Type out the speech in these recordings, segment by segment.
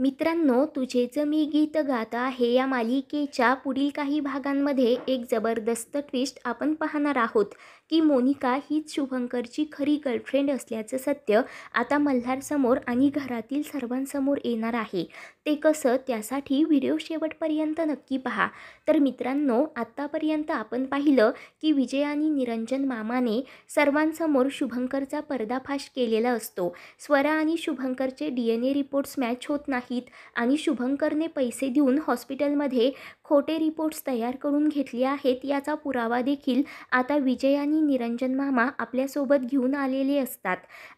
मित्रांनो तुझेचं मी गीत गाता आहे या मालिकेच्या पुढील काही भागांमध्ये एक जबरदस्त ट्विस्ट आपण पाहणार आहोत की मोनिका हीच शुभंकरची खरी गर्लफ्रेंड असल्याचं सत्य आता मल्हारसमोर आणि घरातील सर्वांसमोर येणार आहे ते कसं त्यासाठी व्हिडिओ शेवटपर्यंत नक्की पहा तर मित्रांनो आत्तापर्यंत आपण पाहिलं की विजय आणि निरंजन मामाने सर्वांसमोर शुभंकरचा पर्दाफाश केलेला असतो स्वरा आणि शुभंकरचे D N A reports match होत नाहीत आणि शुभंकरने पैसे देऊन हॉस्पिटलमध्ये खोटे रिपोर्ट्स तयार करून घेतले आहेत याचा पुरावा देखील आता विजय आणि निरंजन मामा आपल्यासोबत घेऊन आलेले असतात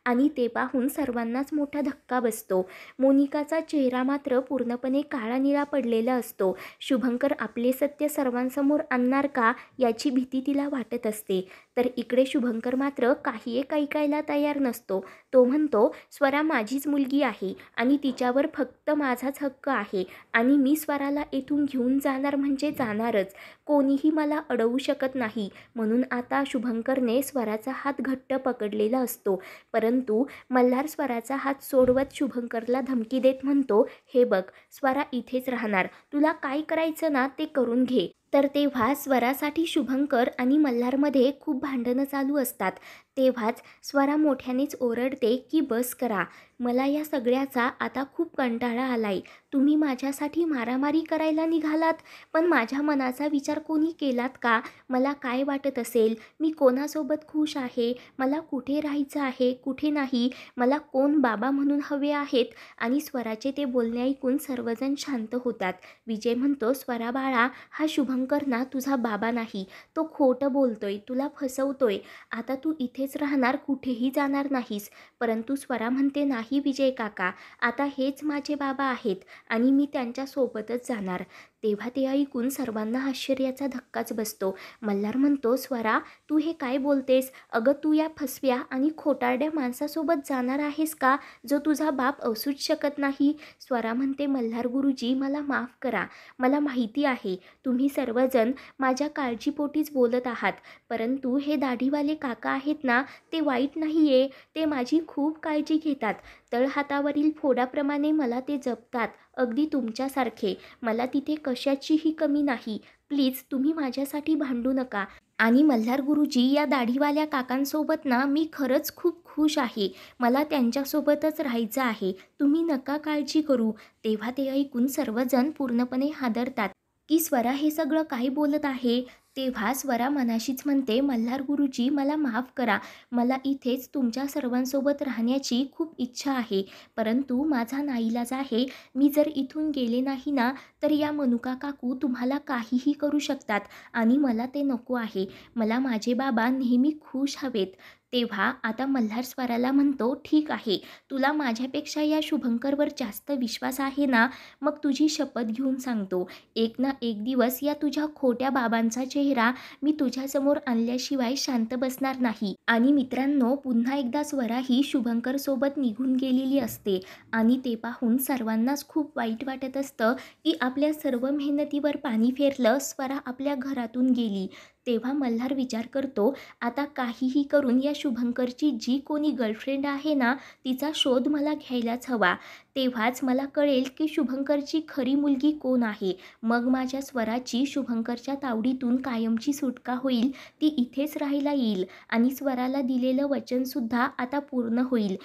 आणि ते पाहून सर्वांनाच मोठा धक्का बसतो मोनिकाचा चेहरा मात्र पूर्णपणे काळा निळा पडलेला असतो शुभंकर आपले सत्य सर्वांसमोर आणणार का याची भीती तिला वाटत असते तर इकडे शुभंकर मात्र काही एक ऐकायला तयार नसतो तो म्हणतो स्वरा माझीच मुलगी आहे आणि तिच्यावर फक्त माझाच हक्क आहे आणि मी स्वराला येथून घेऊन जाणार म्हणजे जाणारच कोणीही मला अडवू शकत नाही म्हणून आता शुभंकरने स्वराचा हात घट्ट पकडलेला असतो परंतु मल्हार स्वराचा हात सोडवत शुभंकरला धमकी देत म्हणतो हे बघ स्वरा इथेच राहणार तुला काय करायचं ना ते करून घे तर तेव्हा स्वरासाठी शुभंकर आणि मल्हारमध्ये खूप भांडणं चालू असतात तेव्हाच स्वरा मोठ्यानेच ओरडते की बस करा मला या सगळ्याचा आता खूप कंटाळा आलाय तुम्ही माझ्यासाठी मारामारी करायला निघालात पण माझ्या मनाचा विचार कोणी केलात का मला काय वाटत असेल मी कोणासोबत खुश आहे मला कुठे राहायचं आहे कुठे नाही मला कोण बाबा म्हणून हवे आहेत आणि स्वराचे ते बोलणे ऐकून सर्वजण शांत होतात विजय म्हणतो स्वरा बाळा हा शुभंकर ना तुझा बाबा नाही तो खोटं बोलतोय तुला फसवतोय आता तू इथे इथेच राहणार कुठेही जाणार नाहीस परंतु स्वरा म्हणते नाही विजय काका आता हेच माझे बाबा आहेत आणि मी त्यांच्यासोबतच जाणार तेव्हा ते ऐकून सर्वांना आश्चर्याचा धक्काच बसतो मल्हार म्हणतो स्वरा तू हे काय बोलतेस अगं तू या फसव्या आणि खोटारड्या माणसासोबत जाणार आहेस का जो तुझा बाप असूच शकत नाही स्वरा म्हणते मल्हार गुरुजी मला माफ करा मला माहिती आहे तुम्ही सर्वजण माझ्या काळजीपोटीच बोलत आहात परंतु हे दाढीवाले काका आहेत ना ते वाईट नाही आहे ते माझी खूप काळजी घेतात तळहातावरील फोडाप्रमाणे मला ते जपतात अगदी तुमच्यासारखे मला तिथे कशाचीही कमी नाही प्लीज तुम्ही माझ्यासाठी भांडू नका आणि मल्हार गुरुजी या दाढीवाल्या काकांसोबत ना मी खरंच खूप खुश आहे मला त्यांच्यासोबतच राहायचं आहे तुम्ही नका काळजी करू तेव्हा ते ऐकून सर्वजण पूर्णपणे हादरतात की स्वरा हे सगळं काय बोलत आहे तेव्हा स्वरा मनाशीच म्हणते मल्हार गुरुजी मला माफ करा मला इथेच तुमच्या सर्वांसोबत राहण्याची खूप इच्छा आहे परंतु माझा नाईलाज आहे मी जर इथून गेले नाही ना तर या मनुका काकू तुम्हाला काहीही करू शकतात आणि मला ते नको आहे मला माझे बाबा नेहमी खुश हवेत तेव्हा आता मल्हार स्वराला म्हणतो ठीक आहे तुला माझ्यापेक्षा या शुभंकरवर जास्त विश्वास आहे ना मग तुझी शपथ घेऊन सांगतो एक ना एक दिवस या तुझ्या खोट्या बाबांचा चेहरा मी तुझ्यासमोर आणल्याशिवाय शांत बसणार नाही आणि मित्रांनो पुन्हा एकदा स्वरा ही शुभंकर सोबत निघून गेलेली असते आणि ते पाहून सर्वांनाच खूप वाईट वाटत असतं की आपल्या सर्व मेहनतीवर पाणी फेरलं स्वरा आपल्या घरातून गेली तेव्हा मल्हार विचार करतो आता काहीही करून या शुभंकरची जी कोणी गर्लफ्रेंड आहे ना तिचा शोध मला घ्यायलाच हवा तेव्हाच मला कळेल की शुभंकरची खरी मुलगी कोण आहे मग माझ्या स्वराची शुभंकरच्या तावडीतून कायमची सुटका होईल ती इथेच राहायला येईल आणि स्वराला दिलेलं वचनसुद्धा आता पूर्ण होईल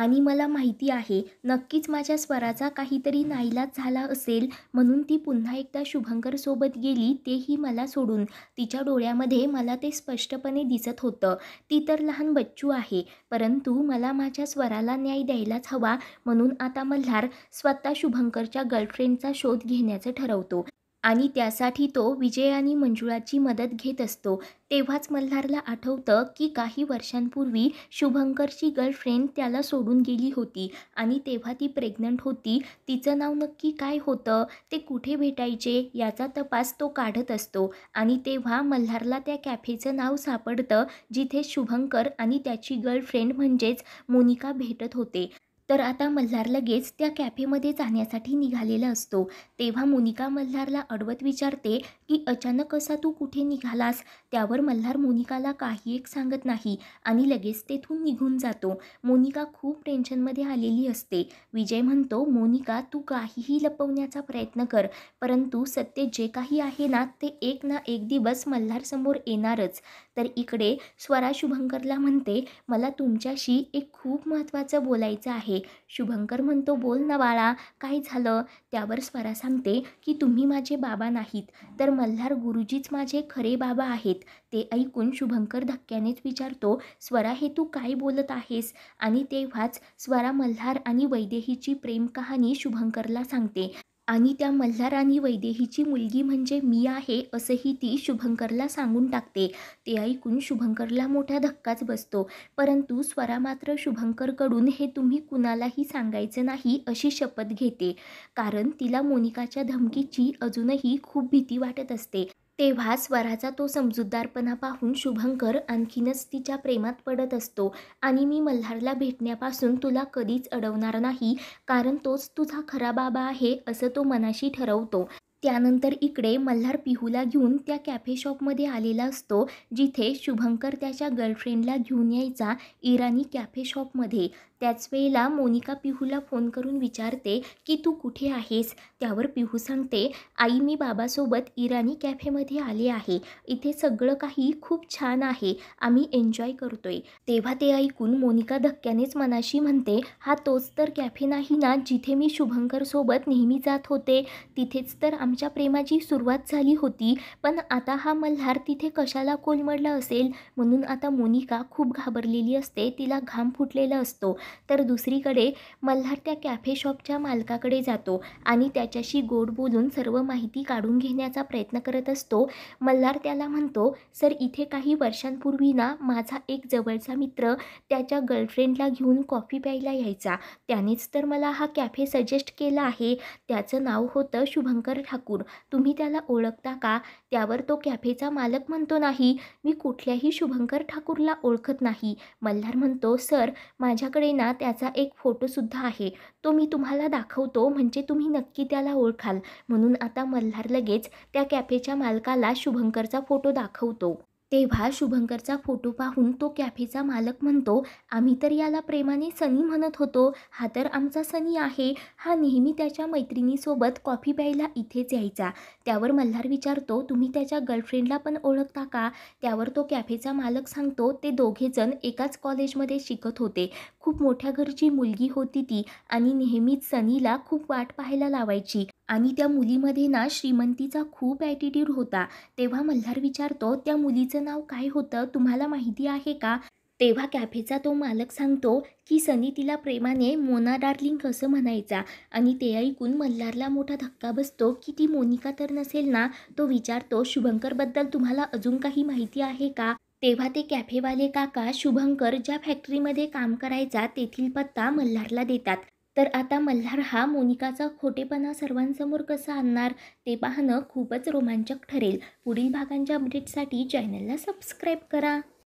आणि मला माहिती आहे नक्कीच माझ्या स्वराचा काहीतरी नाईलाज झाला असेल म्हणून ती पुन्हा एकदा शुभंकरसोबत गेली तेही मला सोडून तिच्या डोळ्यामध्ये मला ते स्पष्टपणे दिसत होतं ती तर लहान बच्चू आहे परंतु मला माझ्या स्वराला न्याय द्यायलाच हवा म्हणून आता मल्हार स्वतः शुभंकरच्या गर्लफ्रेंडचा शोध घेण्याचं ठरवतो आणि त्यासाठी तो विजय आणि मंजुळाची मदत घेत असतो तेव्हाच मल्हारला आठवतं की काही वर्षांपूर्वी शुभंकरची गर्लफ्रेंड त्याला सोडून गेली होती आणि तेव्हा ती प्रेग्नंट होती तिचं नाव नक्की काय होतं ते कुठे भेटायचे याचा तपास तो काढत असतो आणि तेव्हा मल्हारला त्या कॅफेचं नाव सापडतं जिथे शुभंकर आणि त्याची गर्लफ्रेंड म्हणजेच मोनिका भेटत होते तर आता मल्हार लगेच त्या कॅफेमध्ये जाण्यासाठी निघालेला असतो तेव्हा मोनिका मल्हारला अडवत विचारते की अचानक असा तू कुठे निघालास त्यावर मल्हार मोनिकाला काही एक सांगत नाही आणि लगेच तेथून निघून जातो मोनिका खूप टेन्शनमध्ये आलेली असते विजय म्हणतो मोनिका तू काहीही लपवण्याचा प्रयत्न कर परंतु सत्य जे काही आहे ना ते एक ना एक दिवस मल्हारसमोर येणारच तर इकडे स्वरा शुभंकरला म्हणते मला तुमच्याशी एक खूप महत्त्वाचं बोलायचं आहे शुभंकर म्हणतो बोल ना बाळा काय झालं त्यावर स्वरा सांगते की तुम्ही माझे बाबा नाहीत तर मल्हार गुरुजीच माझे खरे बाबा आहेत ते ऐकून शुभंकर धक्क्यानेच विचारतो स्वरा हे तू काय बोलत आहेस आणि तेव्हाच स्वरा मल्हार आणि वैदेहीची प्रेम कहाणी शुभंकरला सांगते आणि त्या मल्हाराणी वैदेहीची मुलगी म्हणजे मी आहे असंही ती शुभंकरला सांगून टाकते ते ऐकून शुभंकरला मोठा धक्काच बसतो परंतु स्वरा मात्र शुभंकरकडून हे तुम्ही कुणालाही सांगायचं नाही अशी शपथ घेते कारण तिला मोनिकाच्या धमकीची अजूनही खूप भीती वाटत असते तेव्हा स्वराचा तो समजूतदारपणा पाहून शुभंकर आणखीनच तिच्या प्रेमात पडत असतो आणि मी मल्हारला भेटण्यापासून तुला कधीच अडवणार नाही कारण तोच तुझा खरा बाबा आहे असं तो मनाशी ठरवतो त्यानंतर इकडे मल्हार पिहूला घेऊन त्या कॅफे शॉपमध्ये आलेला असतो जिथे शुभंकर त्याच्या गर्लफ्रेंडला घेऊन यायचा इराणी कॅफे शॉपमध्ये त्याच वेळेला मोनिका पिहूला फोन करून विचारते की तू कुठे आहेस त्यावर पिहू सांगते आई मी बाबासोबत इराणी कॅफेमध्ये आले आहे इथे सगळं काही खूप छान आहे आम्ही एन्जॉय करतोय तेव्हा ते ऐकून मोनिका धक्क्यानेच मनाशी म्हणते हा तोच तर कॅफे नाही ना जिथे मी शुभंकरसोबत नेहमी जात होते तिथेच तर आमच्या प्रेमाची सुरुवात झाली होती पण आता हा मल्हार तिथे कशाला कोलमडला असेल म्हणून आता मोनिका खूप घाबरलेली असते तिला घाम फुटलेला असतो तर दुसरीकडे मल्हार त्या कॅफे शॉपच्या मालकाकडे जातो आणि त्याच्याशी गोड बोलून सर्व माहिती काढून घेण्याचा प्रयत्न करत असतो मल्हार त्याला म्हणतो सर इथे काही वर्षांपूर्वी ना माझा एक जवळचा मित्र त्याच्या गर्लफ्रेंडला घेऊन कॉफी प्यायला यायचा त्यानेच तर मला हा कॅफे सजेस्ट केला आहे त्याचं नाव होतं शुभंकर ठाकूर तुम्ही त्याला ओळखता का त्यावर तो कॅफेचा मालक म्हणतो नाही मी कुठल्याही शुभंकर ठाकूरला ओळखत नाही मल्हार म्हणतो सर माझ्याकडे ना त्याचा एक फोटोसुद्धा आहे तो मी तुम्हाला दाखवतो म्हणजे तुम्ही नक्की त्याला ओळखाल म्हणून आता मल्हार लगेच त्या कॅफेच्या मालकाला शुभंकरचा फोटो दाखवतो तेव्हा शुभंकरचा फोटो पाहून तो कॅफेचा मालक म्हणतो आम्ही तर याला प्रेमाने सनी म्हणत होतो हा तर आमचा सनी आहे हा नेहमी त्याच्या मैत्रिणीसोबत कॉफी प्यायला इथेच यायचा त्यावर मल्हार विचारतो तुम्ही त्याच्या गर्लफ्रेंडला पण ओळखता का त्यावर तो कॅफेचा मालक सांगतो ते दोघेजण एकाच कॉलेजमध्ये शिकत होते खूप मोठ्या घरची मुलगी होती ती आणि नेहमीच सनीला खूप वाट पाहायला लावायची आणि त्या मुलीमध्ये ना श्रीमंतीचा खूप ॲटिट्यूड होता तेव्हा मल्हार विचारतो त्या मुलीचं कॅफेचं नाव काय होतं तुम्हाला माहिती आहे का तेव्हा कॅफेचा तो मालक सांगतो की सनी तिला प्रेमाने मोना डार्लिंग असं म्हणायचा आणि ते ऐकून मल्हारला मोठा धक्का बसतो की ती मोनिका तर नसेल ना तो विचारतो शुभंकरबद्दल तुम्हाला अजून काही माहिती आहे का तेव्हा ते कॅफेवाले काका शुभंकर ज्या फॅक्टरीमध्ये काम करायचा तेथील पत्ता मल्हारला देतात तर आता मल्हार हा मोनिकाचा खोटेपणा सर्वांसमोर कसा आणणार ते पाहणं खूपच रोमांचक ठरेल पुढील भागांच्या अपडेटसाठी चॅनलला सबस्क्राईब करा